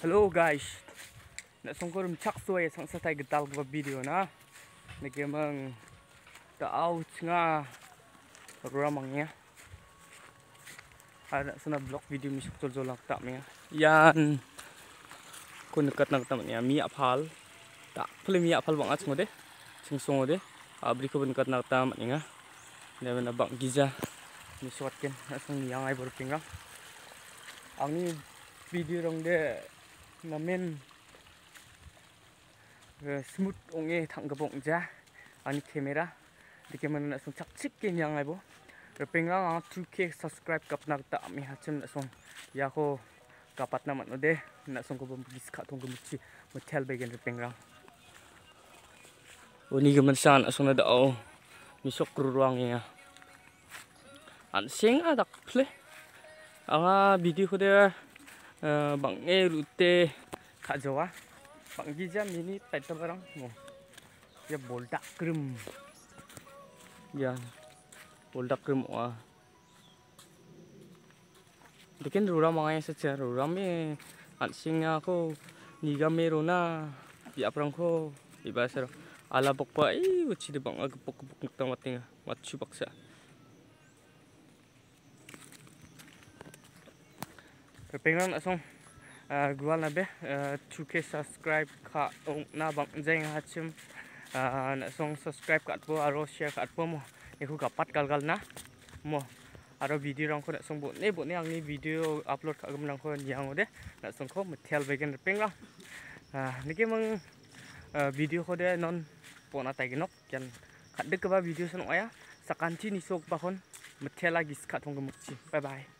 Hello guys. Nak songkorum cak suai sang setai getal gua video na. Nak memang the out nga ramang ya. Ada sana blog video misuk tol jolak tak me. Ya. Yan kun dekat nak tamnya mi apal. Tak pele mi apal bang acung deh, Sing songo de. Abri ah, ko bun kat nak tam ninga. Ya. Dan ben abang giza misuatkin. Nak sang yang ai berpinga. Ang ni video rong deh nó men smooth ông ấy thằng cái bụng ra anh camera thì cái mình đã xong chắc chắc cái nhà ngay bố rồi bình luận 2k subscribe cặp nào tạo mình hát chân đã xong ya ho cặp bắt nào mà nó đây đã xong có bấm bấm cả thùng cái mực chi mà theo bây giờ bình luận ô ni cái mình sang đã xong là đâu mình sốc rồi luôn nha anh xinh à đặc biệt à video của đây Eh, bang e rute ka jowa bang gi jam ini taita barang mo ya bolta krim ya bolta krim wa dekin rura mangai sa cha rura me an sing a ko ni ga me ro na ya prang ko ibasar ala bok pa e uchi de bang ag pok pok ta mating ma chu bak sa pengen nak song ah, gual nabe uh, ah, 2k subscribe ka ong oh, na bang jeng hachim ah, nak song subscribe ka tu aro share ka tu mo iku ka pat gal gal na mo aro video rang ko nak song bo ne bo ne ang ni video upload ka gam rang ko yang ode nak song ko mthel vegan pengla niki mang video ko de non po na tai ginok kan khat de ka video sanu aya sakanti ni sok pa hon mthela gis ka thong gam chi bye bye